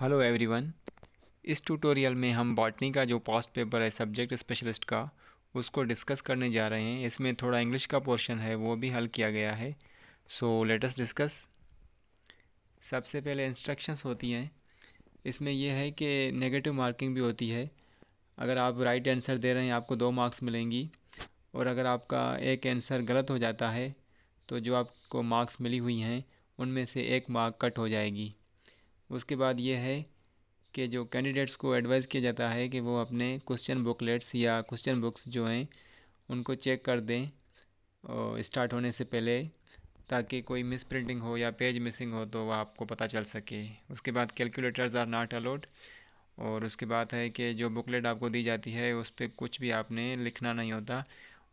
Hello everyone इस tutorial में हम बॉटनी का जो पास्ट पेपर है सब्जेक्ट स्पेशलिस्ट का उसको डिस्कस करने जा रहे हैं इसमें थोड़ा इंग्लिश का पोर्शन है वो भी हल किया गया है सो लेटस डिस्कस सबसे पहले इंस्ट्रक्शंस होती हैं इसमें यह है कि नेगेटिव मार्किंग भी होती है अगर आप राइट आंसर दे रहे हैं आपको दो मार्क्स मिलेंगी और अगर आपका एक आंसर गलत हो जाता है तो जो आपको मार्क्स मिली हुई हैं उनमें से एक मार्क कट हो जाएगी उसके बाद ये है कि जो कैंडिडेट्स को एडवाइज़ किया जाता है कि वो अपने क्वेश्चन बुकलेट्स या क्वेश्चन बुक्स जो हैं उनको चेक कर दें और स्टार्ट होने से पहले ताकि कोई मिस प्रिंटिंग हो या पेज मिसिंग हो तो वह आपको पता चल सके उसके बाद कैलकुलेटर्स आर नॉट अलाउड और उसके बाद है कि जो बुकलेट आपको दी जाती है उस पर कुछ भी आपने लिखना नहीं होता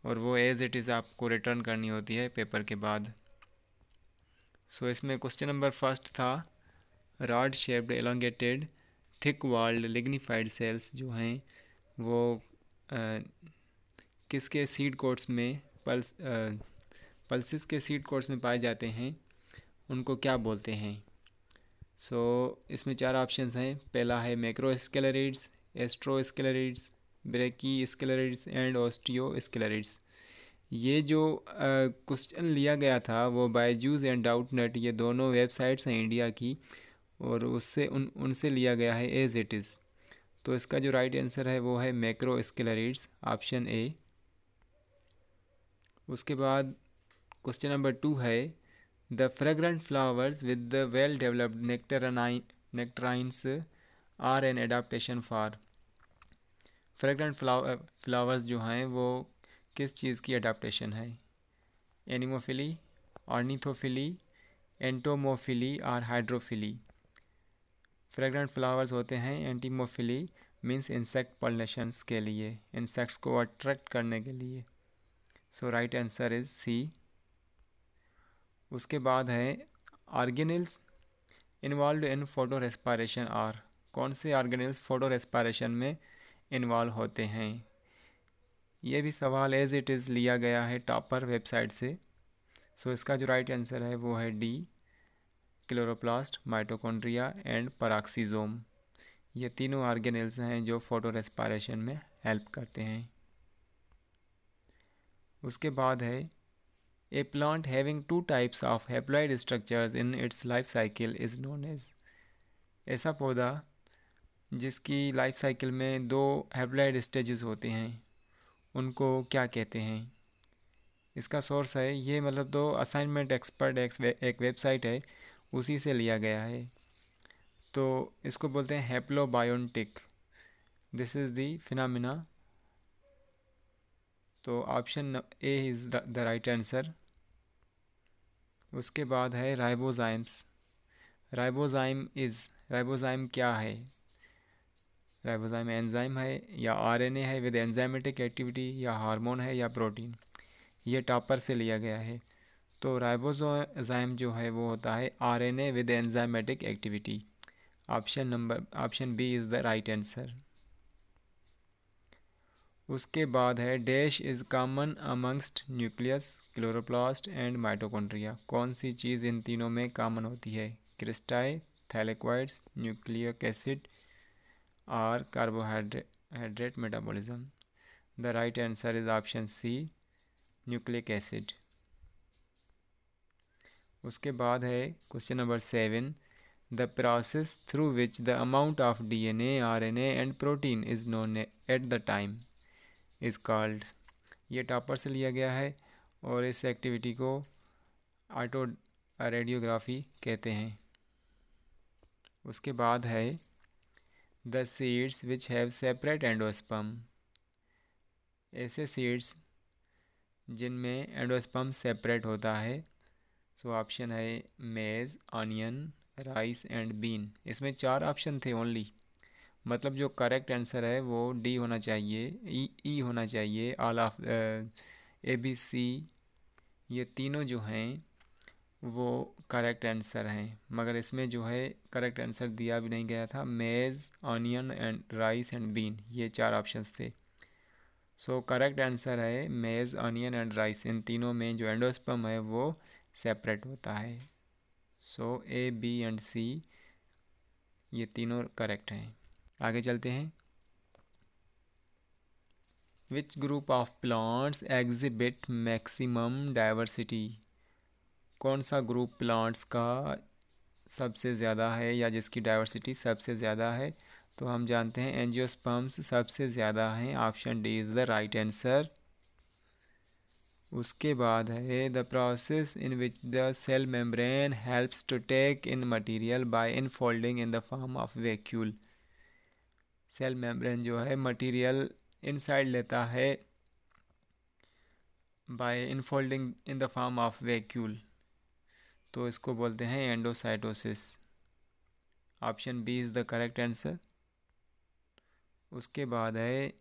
और वो एज़ इट इज़ आपको रिटर्न करनी होती है पेपर के बाद सो so, इसमें क्वेश्चन नंबर फर्स्ट था rod shaped elongated thick walled lignified cells जो हैं वो आ, किसके सीड कोट्स में पल्स आ, पल्सिस के सीड कोट्स में पाए जाते हैं उनको क्या बोलते हैं सो so, इसमें चार ऑप्शन हैं पहला है macrosclereids astrosclereids brachysclereids and osteosclereids ये जो क्वेश्चन लिया गया था वो बायजूज एंड डाउट नट ये दोनों वेबसाइट्स हैं इंडिया की और उससे उन उनसे लिया गया है एज इट इज़ तो इसका जो राइट आंसर है वो है मैक्रो स्केलरीड्स ऑप्शन ए उसके बाद क्वेश्चन नंबर टू है the fragrant flowers with the well developed nectar nectarines are an adaptation for fragrant flowers जो हैं वो किस चीज़ की अडाप्टशन है एनिमोफिली ऑर्निथोफिली एंटोमोफिली और हाइड्रोफिली फ्रेगरेंट फ्लावर्स होते हैं एंटीमोफिली मीन्स इंसेक्ट पॉलिनेशंस के लिए इंसेक्ट्स को अट्रैक्ट करने के लिए so right answer is C उसके बाद है organelles involve in photorespiration are कौन से आर्गेनिल्स फोटो रेस्पायरेशन में इन्वॉल्व होते हैं ये भी सवाल एज इट इज़ लिया गया है टॉपर वेबसाइट से सो so, इसका जो राइट आंसर है वो है D chloroplast mitochondria and peroxisome ये तीनों ऑर्गेनल्स हैं जो फोटो रेस्पायरेशन में हेल्प करते हैं उसके बाद है a plant having two types of haploid structures in its life cycle is known as ऐसा पौधा जिसकी लाइफ साइकिल में दो हेप्लॉइड स्टेजेस होते हैं उनको क्या कहते हैं इसका सोर्स है ये मतलब दो असाइनमेंट एक्सपर्ट एक वेबसाइट है उसी से लिया गया है तो इसको बोलते हैं haplobiontic this is the phenomena तो option A is the right answer उसके बाद है राइबोजाइम्स राइबोजाइम इज़ राइबोजाइम क्या है राइबोजाइम एंजाइम है या आरएनए है विद एंजाइमेटिक एक्टिविटी या हार्मोन है या प्रोटीन ये टॉपर से लिया गया है तो राइबोजाइम जो है वो होता है RNA with enzymatic activity option number option B is the right answer उसके बाद है dash is common amongst nucleus chloroplast and mitochondria कौन सी चीज़ इन तीनों में कॉमन होती है क्रिस्टाई थैलेक्वाइड्स न्यूक्लियक एसिड और carbohydrate metabolism the right answer is option C nucleic acid उसके बाद है question number seven the process through which the amount of D N A R N and protein is known at the time is called ये topper से लिया गया है और इस एक्टिविटी को ऑटो रेडियोग्राफी कहते हैं उसके बाद है the seeds which have separate endosperm ऐसे सीड्स जिनमें एंडोस्पम सेपरेट होता है सो ऑप्शन है मेज़ ऑनियन राइस एंड बीन इसमें चार ऑप्शन थे ओनली मतलब जो करेक्ट आंसर है वो डी होना चाहिए ई ई होना चाहिए all of A B C ये तीनों जो हैं वो करेक्ट आंसर हैं मगर इसमें जो है करेक्ट आंसर दिया भी नहीं गया था maize onion and rice and bean ये चार ऑप्शंस थे सो करेक्ट आंसर है मेज़ ऑनियन एंड राइस इन तीनों में जो एंडोस्पम है वो सेपरेट होता है सो ए बी एंड सी ये तीनों करेक्ट हैं आगे चलते हैं which group of plants exhibit maximum diversity कौन सा ग्रुप प्लांट्स का सबसे ज़्यादा है या जिसकी डाइवर्सिटी सबसे ज़्यादा है तो हम जानते हैं एनजियोस्पम्स सबसे ज़्यादा हैं option D is the right answer उसके बाद है the process in which the cell membrane helps to take in material by infolding in the form of vacuole cell membrane जो है मटेरियल इनसाइड लेता है by infolding in the form of vacuole तो इसको बोलते हैं endocytosis option B is the correct answer उसके बाद है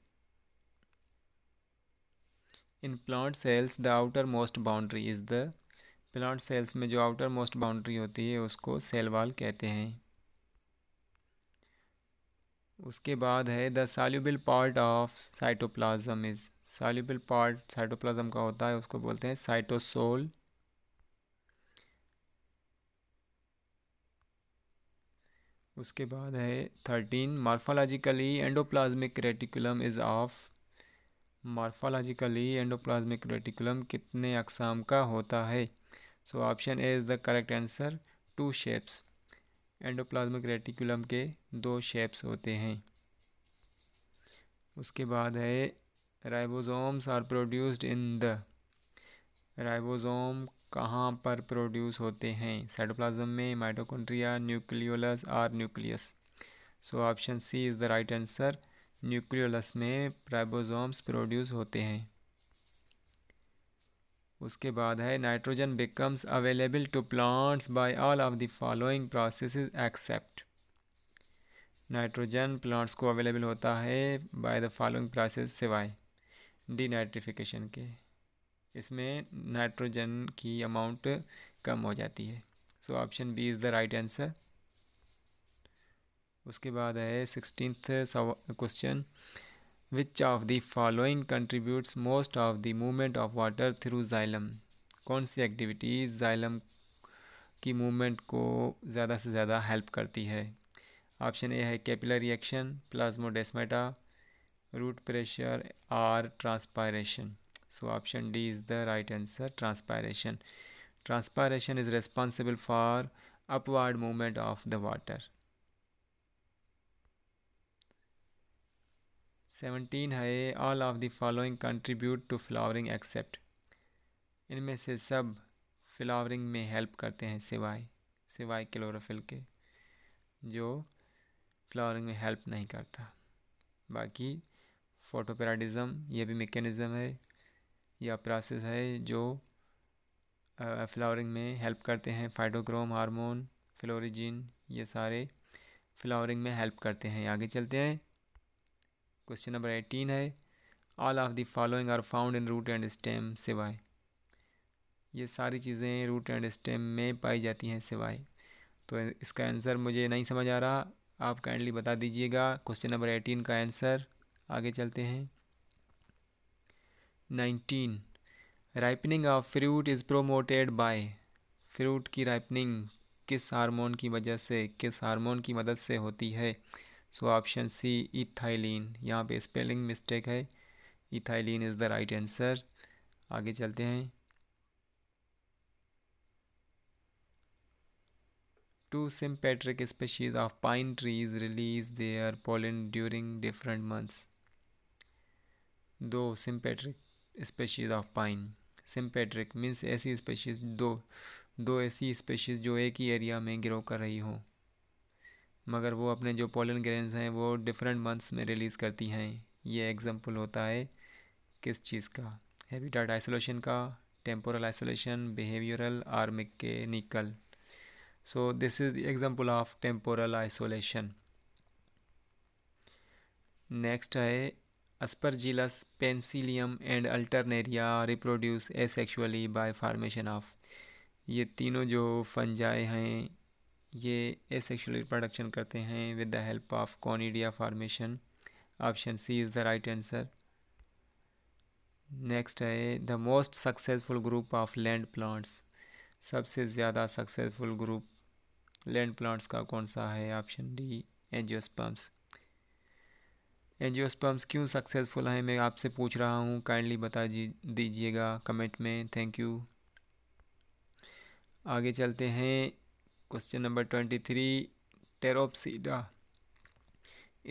in plant cells the outermost boundary is the plant cells में जो आउटर मोस्ट बाउंड्री होती है उसको सेल वाल कहते हैं उसके बाद है the soluble part of cytoplasm is soluble part cytoplasm का होता है उसको बोलते हैं साइटोसोल उसके बाद है thirteen morphologically endoplasmic reticulum is of morphologically endoplasmic reticulum कितने अकसाम का होता है so option A is the correct answer two shapes endoplasmic reticulum के दो शेप्स होते हैं उसके बाद है ribosomes are produced in the ribosome कहाँ पर प्रोड्यूस होते हैं साइटोप्लाज्म में mitochondria nucleolus or nucleus so option C is the right answer nucleolus में प्राइबोजोम्स प्रोड्यूस होते हैं उसके बाद है nitrogen becomes available to plants by all of the following processes except nitrogen plants को अवेलेबल होता है बाय द फॉलोइंग प्रोसेस सिवाय डीनाइट्रिफिकेशन के इसमें नाइट्रोजन की अमाउंट कम हो जाती है so option B is the right answer उसके बाद है sixteen question which of the following contributes most of the movement of water through xylem कौन सी एक्टिविटीज़ जाइलम की मूवमेंट को ज़्यादा से ज़्यादा हेल्प करती है ऑप्शन ए है capillary reaction plasmodesmata root pressure or transpiration so option D is the right answer transpiration transpiration is responsible for upward movement of the water seventeen है all of the following contribute to flowering except इनमें से सब flowering में help करते हैं सिवाय सिवाय chlorophyll के जो फ्लावरिंग में हेल्प नहीं करता बाकी फोटोपेराडिज़म यह भी मेकेनिज़्म है या प्रोसेस है जो फ्लावरिंग में हेल्प करते हैं फाइटोक्रोम हार्मोन फ्लोरिजिन ये सारे फ्लावरिंग में हेल्प करते हैं आगे चलते हैं क्वेश्चन नंबर एटीन है all of the following are found in root and stem सिवाय ये सारी चीज़ें रूट एंड स्टेम में पाई जाती हैं सिवाय तो इसका आंसर मुझे नहीं समझ आ रहा आप काइंडली बता दीजिएगा क्वेश्चन नंबर एटीन का आंसर आगे चलते हैं nineteen ripening of fruit is promoted by fruit की राइपनिंग किस हार्मोन की वजह से किस हार्मोन की मदद से होती है सो ऑप्शन सी इथाइलिन यहाँ पे स्पेलिंग मिस्टेक है ethylene is the right answer आगे चलते हैं two sympatric species of pine trees release their pollen during different months दो sympatric species of pine sympatric means ऐसी स्पेशीज दो दो ऐसी स्पेशीज जो एक ही एरिया में ग्रो कर रही हों मगर वो अपने जो पोलन ग्रेन्स हैं वो डिफरेंट मंथ्स में रिलीज़ करती हैं ये एग्ज़ाम्पल होता है किस चीज़ का हैबिटाट आइसोलेशन का टेम्पोरल आइसोलेशन बिहेवियरल और mechanical so this is example of temporal isolation next है Aspergillus Penicillium and Alternaria reproduce asexually by formation of ये तीनों जो फंजाए हैं ये एसेक्सुअल रिप्रोडक्शन करते हैं with the help of conidia formation option C is the right answer next है the most successful group of land plants सबसे ज़्यादा सक्सेसफुल ग्रुप लैंड प्लांट्स का कौन सा है ऑप्शन डी एनजियोस्पम्स एनजियोस्पम्स क्यों सक्सेसफुल हैं मैं आपसे पूछ रहा हूँ काइंडली बता दीजिएगा कमेंट में थैंक यू आगे चलते हैं question twenty three pteropsida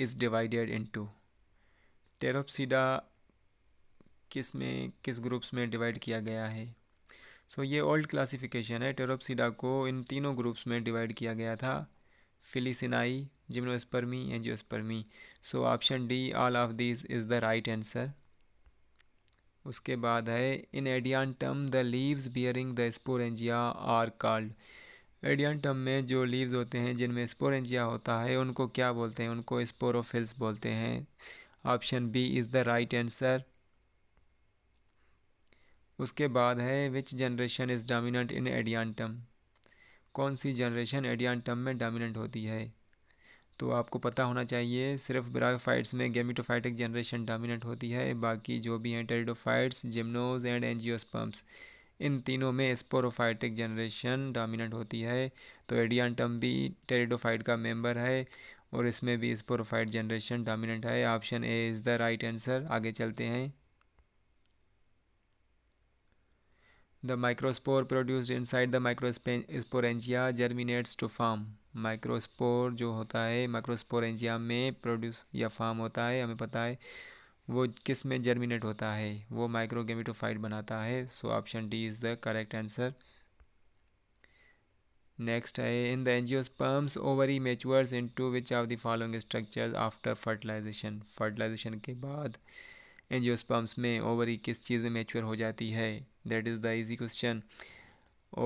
is divided into pteropsida किस में किस ग्रुप्स में डिवाइड किया गया है सो so, ये ओल्ड क्लासिफिकेशन है टेरोपसीडा को इन तीनों ग्रुप्स में डिवाइड किया गया था Filicinae Gymnospermae Angiospermae so option D all of this is the right answer उसके बाद है in Adiantum the leaves bearing the sporangia are called Adiantum में जो लीव्स होते हैं जिनमें स्पोरेंजिया होता है उनको क्या बोलते हैं उनको स्पोरोफिल्स बोलते हैं option B is the right answer उसके बाद है which generation is dominant in Adiantum कौन सी जनरेशन एडियंटम में डोमिनेंट होती है तो आपको पता होना चाहिए सिर्फ ब्रायोफाइट्स में गेमिटोफाइटिक जनरेशन डामिनेंट होती है बाकी जो भी हैं टेरिडोफाइट्स जिम्नोज एंड एनजियोस्पम्प्स इन तीनों में स्पोरोफाइटिक जनरेशन डोमिनेंट होती है तो एडियांटम भी टेरिडोफाइट का मेंबर है और इसमें भी स्पोरोफाइट जनरेशन डोमिनेंट है option A is the right answer आगे चलते हैं the microspore produced inside the microsporangia germinates to form microspore जो होता है माइक्रोस्पोरेंजिया में प्रोड्यूस या फार्म होता है हमें पता है वो किस में जर्मिनेट होता है वो माइक्रोगेमिटोफाइट बनाता है so option D is the correct answer next है in the angiosperms ovary matures into which of the following structures after fertilization fertilization के बाद एंजियोस्पर्म्स में ओवरी किस चीज़ में मेच्योर हो जाती है that is the easy question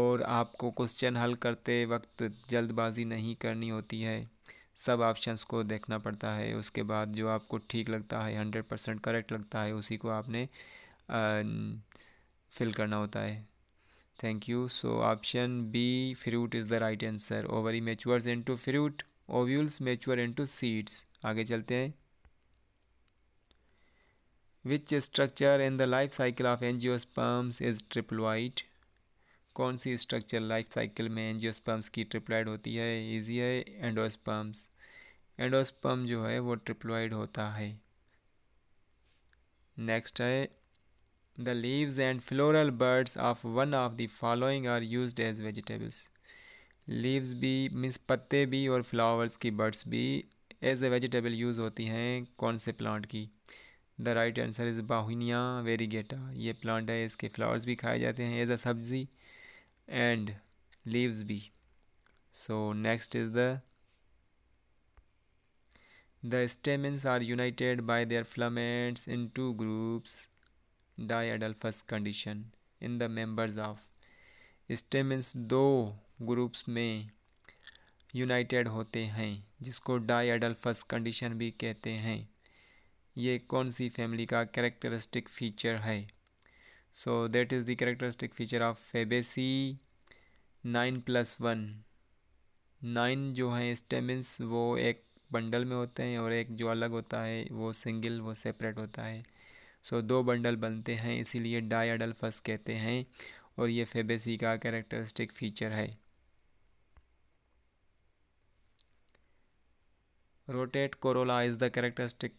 और आपको क्वेश्चन हल करते वक्त जल्दबाजी नहीं करनी होती है सब ऑप्शंस को देखना पड़ता है उसके बाद जो आपको ठीक लगता है हंड्रेड परसेंट करेक्ट लगता है उसी को आपने फिल करना होता है thank you so option B fruit is the right answer ovary matures into fruit ovules mature into seeds आगे चलते हैं which structure in the life cycle of an is triploid कौन सी स्ट्रक्चर लाइफ साइकिल में angiosperms की triploid होती है easy है एंडोस्पम्स एंडोस्पम जो है वो ट्रिप्लोइड होता है नेक्स्ट है the leaves and floral birds of one of the following are use as vegetables leaves भी मीन्स पत्ते भी और फ्लावर्स की बर्ड्स भी एज ए वेजिटेबल यूज़ होती हैं कौन से प्लांट की the right answer is Bauhinia variegata ये प्लांट है इसके फ्लावर्स भी खाए जाते हैं एज अ सब्ज़ी एंड लीव्स भी so next is the the The stamens are united by their filaments in two groups diadelphous condition in the members of stamens दो ग्रुप्स में यूनाइटेड होते हैं जिसको डाई डाइडल्फस कंडीशन भी कहते हैं ये कौन सी फैमिली का करेक्टरिस्टिक फीचर है so that is the characteristic feature of Fabaceae nine plus one nine जो हैं स्टेमेंस वो एक बंडल में होते हैं और एक जो अलग होता है वो सिंगल वो सेपरेट होता है सो दो बंडल बनते हैं इसीलिए डाई अडल कहते हैं और ये फेबेसी का कैरेक्टरिस्टिक फीचर है rotate corolla is the characteristic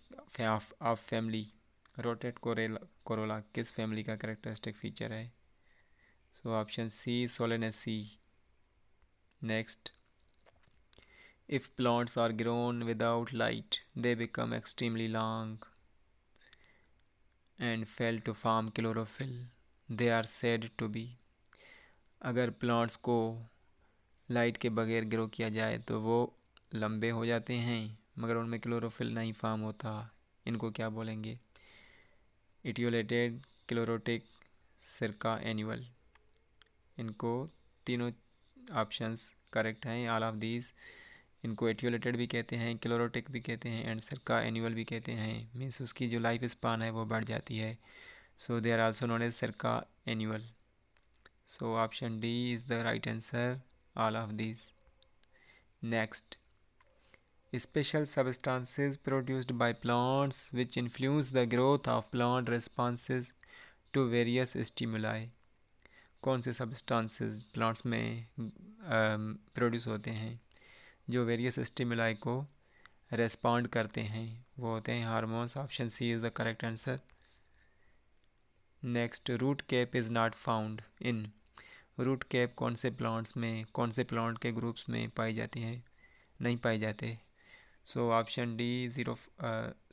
of family rotate corolla corolla किस फैमिली का करेक्टरिस्टिक फीचर है so option C Solanaceae next If plants are grown without light, they become extremely long and fail to form chlorophyll. They are said to be. अगर plants को light के बगैर grow किया जाए तो वो लंबे हो जाते हैं मगर उनमें क्लोरोफिल नहीं फार्म होता इनको क्या बोलेंगे इटियोलेटेड क्लोरोटिक सिरका एनुअल इनको तीनों ऑप्शंस करेक्ट हैं ऑल ऑफ दीज इनको एटियोलेटेड भी कहते हैं क्लोरोटिक भी कहते हैं एंड सरका एनुअल भी कहते हैं मीन्स उसकी जो लाइफ स्पान है वो बढ़ जाती है so they are also known as circa annual so option D is the right answer all of this next special substances produced by plants which influence the growth of plant responses to various stimuli कौन से substances plants में produce um, होते हैं जो various stimuli को respond करते हैं वो होते हैं hormones option C is the correct answer next root cap is not found in root cap कौन से प्लांट्स में कौन से प्लांट के ग्रुप्स में पाई जाती हैं नहीं पाए जाते so option D zero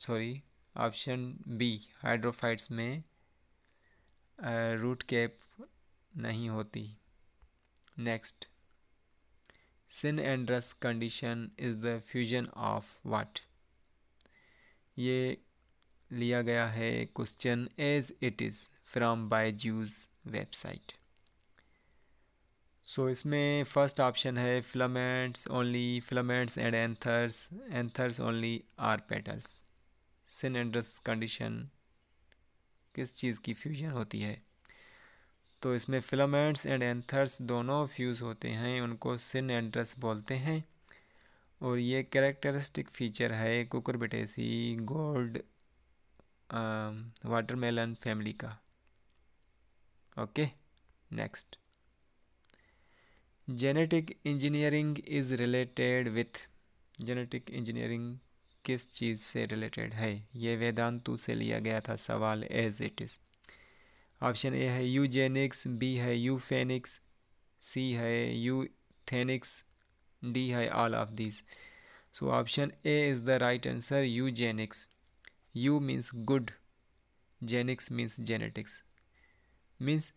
sorry option B hydrophytes में रूट uh, कैप नहीं होती next synandrous condition is the fusion of what ये लिया गया है question as it is from Byju's website so इसमें फर्स्ट ऑप्शन है filaments only filaments and anthers anthers only or petals synandrous condition किस चीज़ की फ्यूजन होती है तो इसमें फिलामेंट्स एंड एंथर्स दोनों फ्यूज़ होते हैं उनको सिन एंट्रस बोलते हैं और ये कैरेक्टरिस्टिक फ़ीचर है बिटेसी गोल्ड वाटरमेलन फैमिली का okay next genetic engineering is related with genetic engineering किस चीज़ से रिलेटेड है ये वेदांतु से लिया गया था सवाल as it is option A है यूजेनिक्स बी है यूफेनिक्स सी है यूथेनिक्स डी है all of this so option A is the right answer eugenics eu means good genics means genetics means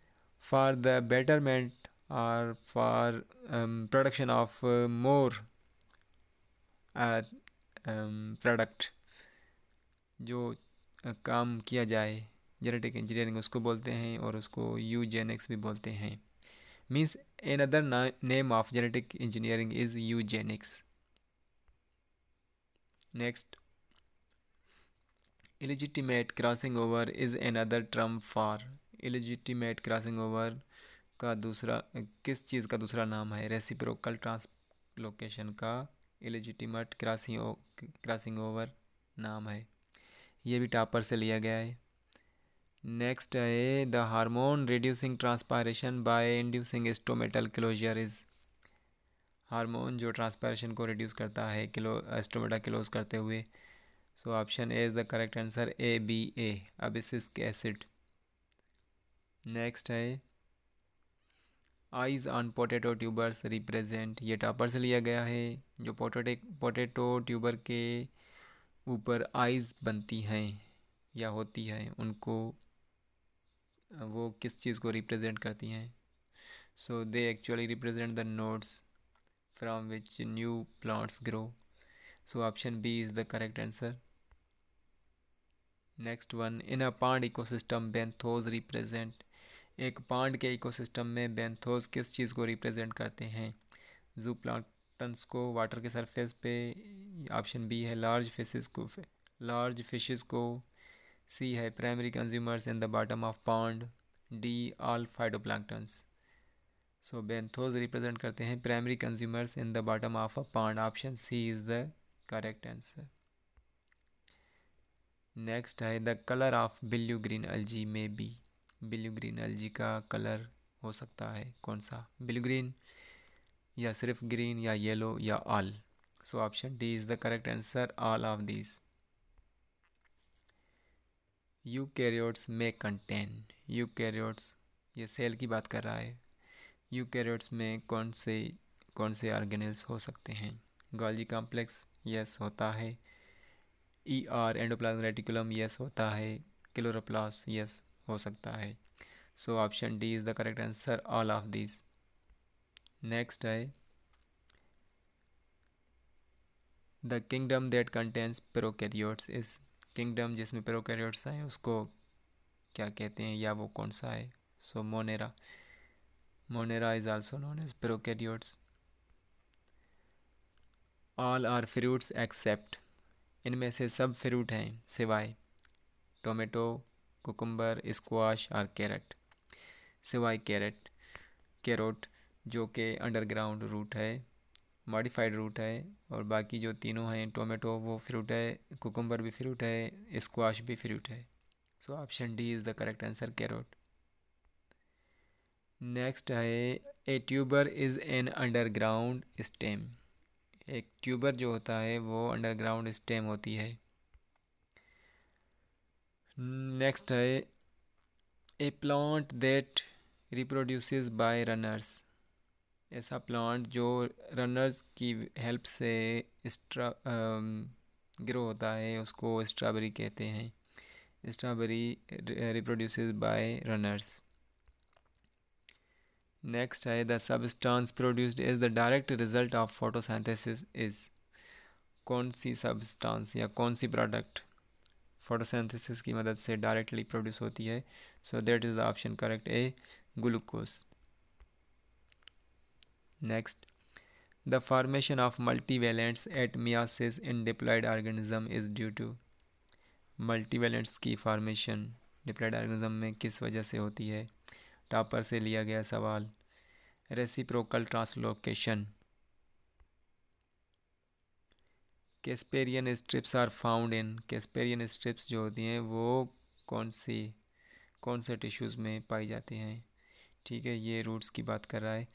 for the betterment और for production of more product जो uh, काम किया जाए genetic engineering उसको बोलते हैं और उसको जेनिक्स भी बोलते हैं means another name of genetic engineering is genics next illegitimate crossing over is another term for illegitimate crossing over का दूसरा किस चीज़ का दूसरा नाम है रेसिप्रोकल ट्रांसलोकेशन का इलिजिटिमेट क्रॉसिंग क्रॉसिंग ओवर नाम है ये भी टापर से लिया गया है नेक्स्ट है the hormone reducing transpiration by inducing stomatal closure is hormone जो ट्रांसपायरेशन को रिड्यूस करता है किलो एस्टोमेटा क्लोज करते हुए so option A is the correct answer A B A abscisic acid next है eyes on potato tubers represent ये topper से लिया गया है जो पोटेटे पोटेटो ट्यूबर के ऊपर आइज़ बनती हैं या होती हैं उनको वो किस चीज़ को रिप्रेजेंट करती हैं so they actually represent the nodes from which new plants grow so option B is the correct answer next one in a pond ecosystem benthos represent एक पांड के इकोसिस्टम में बेंथोज किस चीज़ को रिप्रेजेंट करते हैं जू प्लांटन्स को वाटर के सरफेस पे ऑप्शन बी है लार्ज फिशेस को लार्ज फिशेस को C है primary consumers in the bottom of pond. D phyto phytoplanktons. So benthos represent करते हैं primary consumers in the bottom of a pond option C is the correct answer next है the colour of blue green algae may be blue green algae का colour हो सकता है कौन सा blew green या सिर्फ ग्रीन या येलो या all so option D is the correct answer all of this eukaryotes में कंटेन यूकैरियोट्स ये सेल की बात कर रहा है यूकैरियोट्स में कौन से कौन से ऑर्गेनल्स हो सकते हैं गॉल्जी कॉम्प्लेक्स यस होता है E R endoplasmic reticulum yes होता है क्लोरोप्लास यस हो सकता है so option D is the correct answer all of this next है the kingdom that contains prokaryotes is kingdom जिसमें प्रोकैरियोट्स हैं उसको क्या कहते हैं या वो कौन सा है so Monera Monera is also known as prokaryotes all are fruits except इनमें से सब फ्रूट हैं सिवाय टोमेटो कोकम्बर स्क्वाश और कैरेट सिवाय कैरेट कैरोट जो कि अंडरग्राउंड रूट है मॉडिफाइड रूट है और बाकी जो तीनों हैं टोमेटो वो फ्रूट है कुकुम्बर भी फ्रूट है स्क्वाश भी फ्रूट है so option D is the correct answer carrot next है a tuber is an underground stem एक ट्यूबर जो होता है वो अंडरग्राउंड स्टेम होती है नेक्स्ट है a plant that reproduces by runners ऐसा प्लांट जो रनर्स की हेल्प से स्ट्रा ग्रो um, होता है उसको स्ट्रॉबेरी कहते हैं strawberry reproduce by runners next है the substance produced is the direct result of photosynthesis is कौन सी सबस्टांस या कौन सी प्रोडक्ट फोटोसिंथेसिस की मदद से डायरेक्टली प्रोड्यूस होती है so that is the option correct A glucose Next, the formation of multivalents at in in diploid is due to multi multivalents की फॉर्मेशन डिप्लॉयड ऑर्गेनिज्म में किस वजह से होती है टॉपर से लिया गया सवाल reciprocal translocation Casparian strips are found in Casparian strips जो होती हैं वो कौन सी कौन से टिश्यूज़ में पाई जाती हैं ठीक है ये रूट्स की बात कर रहा है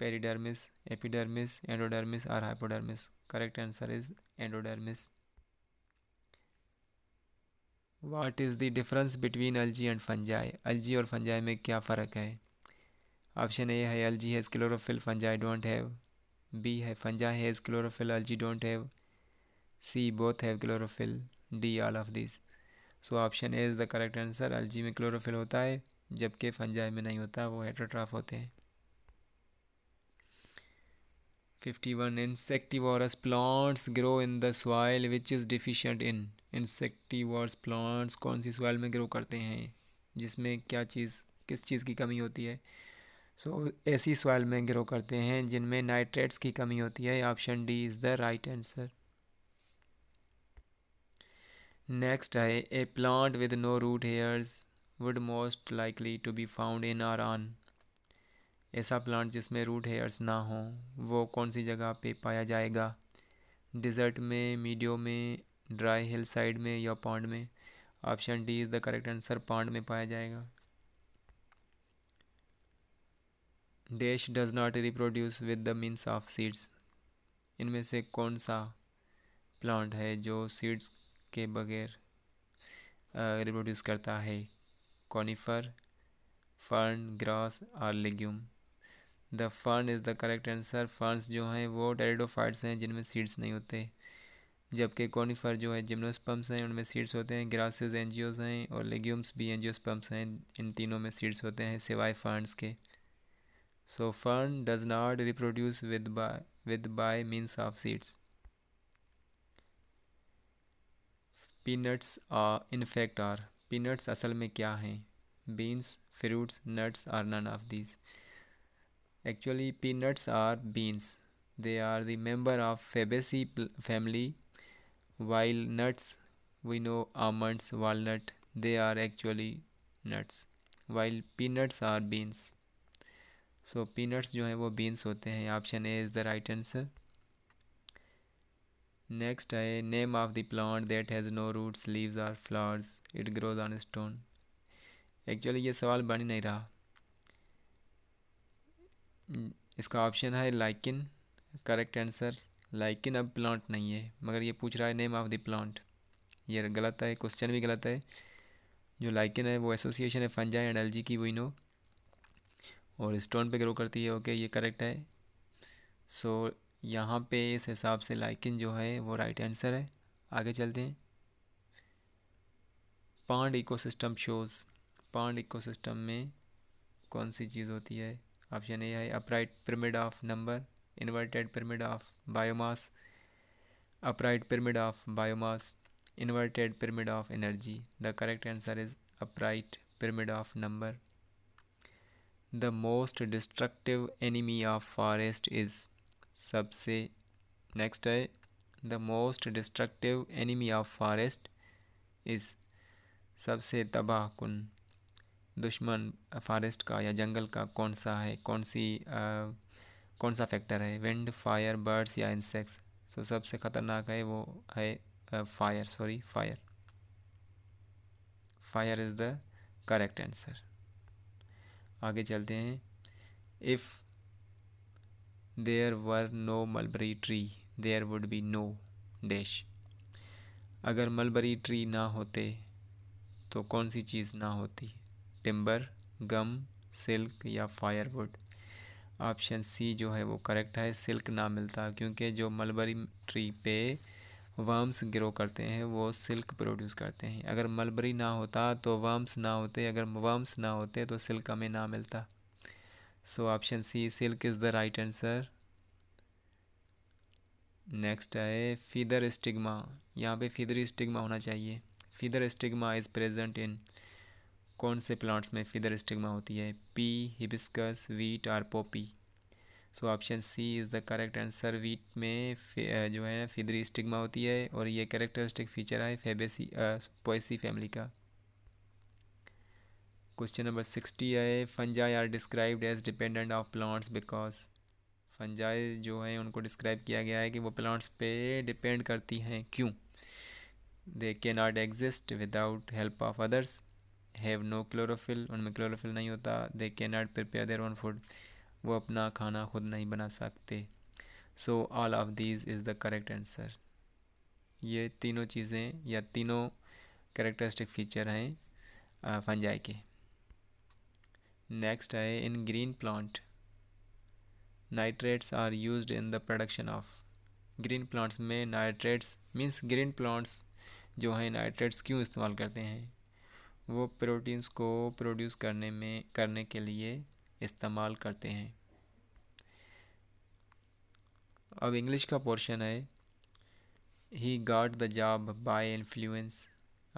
पेरीडर्मिस एपिडर्मिस एंडोडर्मिस और hypodermis correct answer is endodermis what is the difference between algae and fungi algae और फंजाई में क्या फ़र्क है ऑप्शन ए है algae has chlorophyll fungi don't have B है fungi has chlorophyll algae don't have C both have chlorophyll D all of this so option A is the correct answer algae में chlorophyll होता है जबकि fungi में नहीं होता वो heterotroph होते हैं 51 insectivorous plants grow in the soil which is deficient in insectivorous plants कौन सी सॉइल में ग्रो करते हैं जिसमें क्या चीज़ किस चीज़ की कमी होती है सो so, ऐसी सॉइल में ग्रो करते हैं जिनमें नाइट्रेट्स की कमी होती है option D is the right answer next है a plant with no root hairs would most likely to be found in or on ऐसा प्लांट जिसमें रूट हेयर्स ना हो वो कौन सी जगह पे पाया जाएगा डिज़र्ट में मीडियो में ड्राई हिल साइड में या पॉन्ड में option D is the correct answer pond में पाया जाएगा dash does not reproduce with the means of seeds इनमें से कौन सा प्लांट है जो सीड्स के बगैर रिप्रोड्यूस करता है कॉनिफर फर्न ग्रास और legume the fern is the correct answer ferns जो हैं वो टेरिडोफाइट्स हैं जिनमें सीड्स नहीं होते जबकि कॉनिफर जो है जिम्नोस्पम्स हैं उनमें सीड्स होते हैं ग्रासेस एनजीओस हैं और लेग्यूम्स भी एनजियोस्पम्स हैं इन तीनों में सीड्स होते हैं सिवाय फर्नस के so fern does not reproduce with by with by means of seeds peanuts in in fact are peanuts असल में क्या हैं beans fruits nuts or none of these Actually, peanuts are beans. They are the member of Fabaceae family. While nuts, we know almonds, walnut, they are actually nuts. While peanuts are beans. So so, peanuts जो हैं वो beans होते हैं option A is the right answer next है name of the plant that has no roots leaves or flowers it grows on stone actually ये सवाल बन ही नहीं रहा हम्म, इसका ऑप्शन है लाइकिन करेक्ट आंसर लाइकिन अब प्लांट नहीं है मगर ये पूछ रहा है नेम ऑफ़ द प्लांट ये गलत है क्वेश्चन भी गलत है जो लाइकिन है वो एसोसिएशन है फंजा एंड एलजी की वही नो और स्टोन पे ग्रो करती है ओके ये करेक्ट है सो यहाँ पे इस हिसाब से लाइकिन जो है वो राइट आंसर है आगे चलते हैं pond ecosystem shows pond ecosystem में कौन सी चीज़ होती है ऑप्शन ए है upright pyramid of number inverted pyramid of biomass upright pyramid of biomass inverted pyramid of energy the correct answer is upright pyramid of number the most destructive enemy of forest is सबसे next है the most destructive enemy of forest is सबसे तबाह कन दुश्मन forest का या जंगल का कौन सा है कौन सी आ, कौन सा फैक्टर है विंड फायर बर्ड्स या इंसेक्ट्स सो सबसे ख़तरनाक है वो है fire sorry fire fire is the correct answer आगे चलते हैं if there were no mulberry tree there would be no dash अगर मलबरी ट्री ना होते तो कौन सी चीज़ ना होती टिम्बर गम सिल्क या फायरवुड ऑप्शन सी जो है वो करेक्ट है सिल्क ना मिलता क्योंकि जो मलबरी ट्री पे वर्म्स ग्रो करते हैं वो सिल्क प्रोड्यूस करते हैं अगर मलबरी ना होता तो वर्म्स ना होते अगर वर्म्स ना होते तो सिल्क हमें ना मिलता so option C silk is the right answer next है फीदर स्टिग्मा यहाँ पे फीदर स्टिग्मा होना चाहिए feather stigma is present in कौन से प्लांट्स में फिदर स्टिग्मा होती है पी हिबिस्कस वीट और poppy so option C is the correct answer wheat में जो है फिदरी स्टिग्मा होती है और ये करेक्टरिस्टिक फीचर है फेबेसी पोएसी फैमिली का क्वेश्चन नंबर सिक्सटी है fungi are described as dependent of plants because fungi जो है उनको डिस्क्राइब किया गया है कि वो प्लांट्स पे डिपेंड करती हैं क्यों they cannot exist without help of others have no chlorophyll उनमें क्लोरोफिल नहीं होता they cannot prepare their own food वो अपना खाना खुद नहीं बना सकते so all of these is the correct answer ये तीनों चीज़ें या तीनों करेक्टरिस्टिक फीचर हैं फंजाई के नेक्स्ट है in green plant nitrates are use in the production of green plants में नाइट्रेट्स मींस ग्रीन प्लांट्स जो हैं नाइट्रेट्स क्यों इस्तेमाल करते हैं वो प्रोटीन्स को प्रोड्यूस करने में करने के लिए इस्तेमाल करते हैं अब इंग्लिश का पोर्शन है he got the job by influence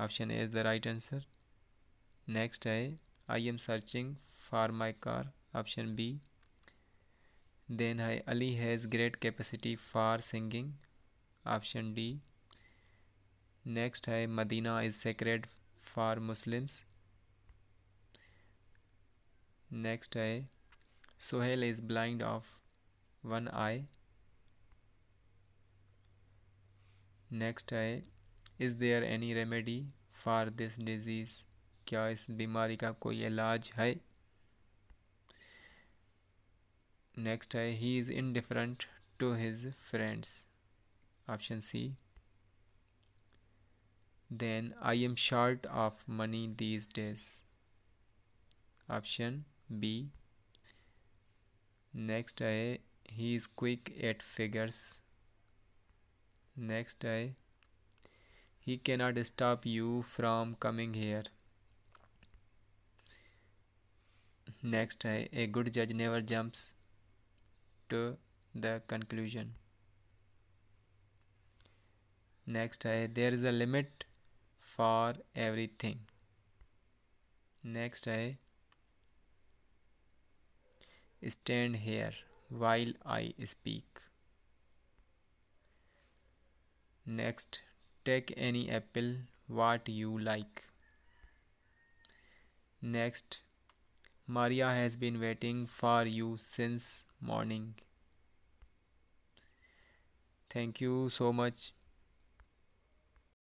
option A is the right answer next है I am searching for my car option B then है Ali has great capacity for singing option D next है Medina is sacred for Muslims. Next day, Sohail is blind of one eye. Next day, is there any remedy for this disease? क्या इस बीमारी का कोई इलाज है? Next day, he is indifferent to his friends. Option C then I am short of money these days. Option B. Next A. he is quick at figures. Next A. he cannot stop you from coming here. Next A good judge never jumps to the conclusion. Next A. there is a limit for everything next I stand here while I speak next take any apple what you like next Maria has been waiting for you since morning. Thank you so much.